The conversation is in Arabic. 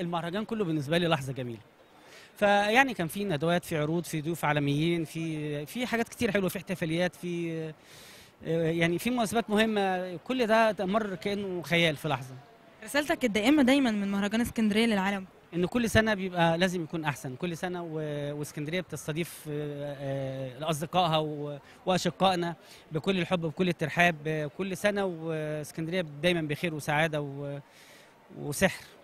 المهرجان كله بالنسبه لي لحظه جميله فيعني كان في ندوات في عروض في ضيوف عالميين في في حاجات كتير حلوه في احتفاليات في آه، يعني في مناسبات مهمه كل ده مر كانه خيال في لحظه رسالتك الدائمه دايما من مهرجان اسكندريه للعالم ان كل سنه بيبقى لازم يكون احسن كل سنه واسكندريه بتستضيف آه، آه، اصدقائها واشقائنا بكل الحب بكل الترحاب كل سنه واسكندريه دايما بخير وسعاده و... وسحر